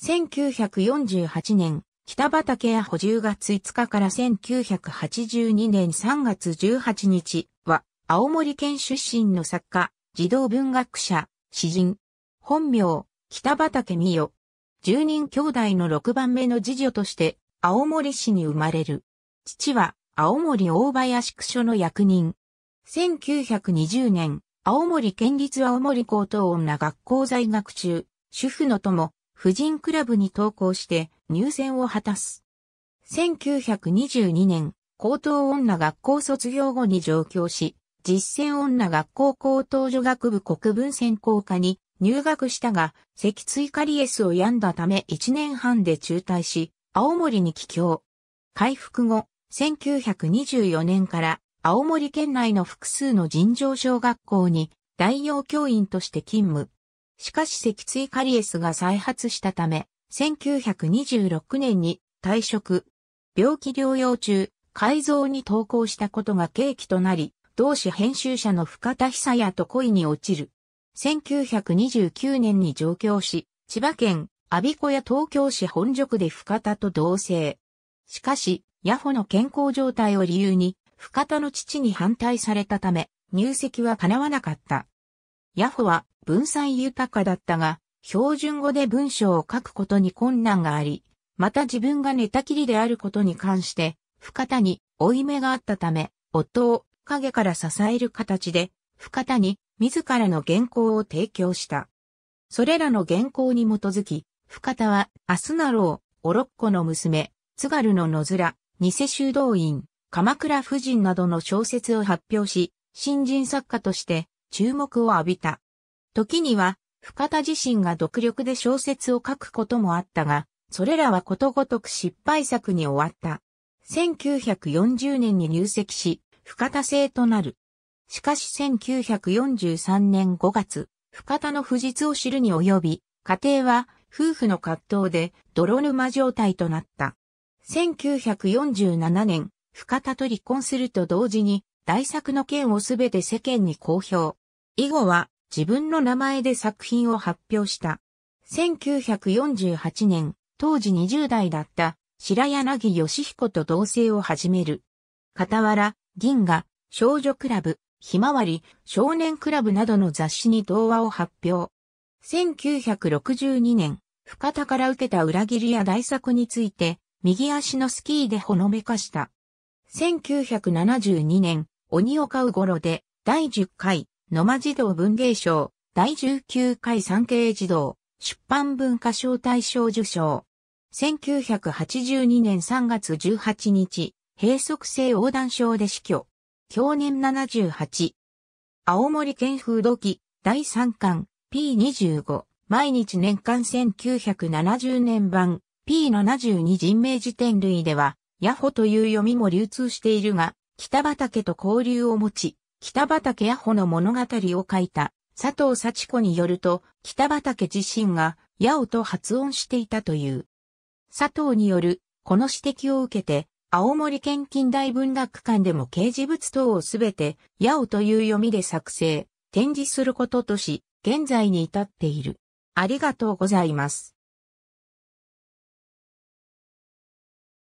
1948年、北畠屋補充月5日から1982年3月18日は、青森県出身の作家、児童文学者、詩人、本名、北畠美代。10人兄弟の6番目の次女として、青森市に生まれる。父は、青森大林区所の役人。1920年、青森県立青森高等女学校在学中、主婦の友、婦人クラブに投稿して入選を果たす。1922年、高等女学校卒業後に上京し、実践女学校高等女学部国文専攻科に入学したが、脊椎カリエスを病んだため1年半で中退し、青森に帰郷。回復後、1924年から青森県内の複数の尋常小学校に代用教員として勤務。しかし脊椎カリエスが再発したため、1926年に退職。病気療養中、改造に投稿したことが契機となり、同志編集者の深田久也と恋に落ちる。1929年に上京し、千葉県、阿鼻子や東京市本塾で深田と同棲。しかし、ヤホの健康状態を理由に、深田の父に反対されたため、入籍は叶わなかった。ヤフは文才豊かだったが、標準語で文章を書くことに困難があり、また自分が寝たきりであることに関して、深田に負い目があったため、夫を影から支える形で、深田に自らの原稿を提供した。それらの原稿に基づき、深田は、明日なろう、おろっこの娘、津軽の野面、偽修道院、鎌倉夫人などの小説を発表し、新人作家として注目を浴びた。時には、深田自身が独力で小説を書くこともあったが、それらはことごとく失敗作に終わった。1940年に入籍し、深田制となる。しかし1943年5月、深田の不実を知るに及び、家庭は夫婦の葛藤で泥沼状態となった。1947年、深田と離婚すると同時に大作の件をすべて世間に公表。以後は自分の名前で作品を発表した。1948年、当時20代だった白柳義彦と同棲を始める。傍ら、銀河、少女クラブ、ひまわり、少年クラブなどの雑誌に童話を発表。1962年、深田から受けた裏切りや大作について、右足のスキーでほのめかした。1972年、鬼を飼うごろで、第10回、野間児童文芸賞、第19回産経児童、出版文化賞大賞受賞。1982年3月18日、閉塞性横断症で死去。去年78。青森県風土記、第3巻、P25、毎日年間1970年版、P72 人名辞典類では、ヤホという読みも流通しているが、北畠と交流を持ち、北畠アホの物語を書いた佐藤幸子によると、北畠自身が八尾と発音していたという。佐藤による、この指摘を受けて、青森県近代文学館でも掲示物等をすべて、八尾という読みで作成、展示することとし、現在に至っている。ありがとうございます。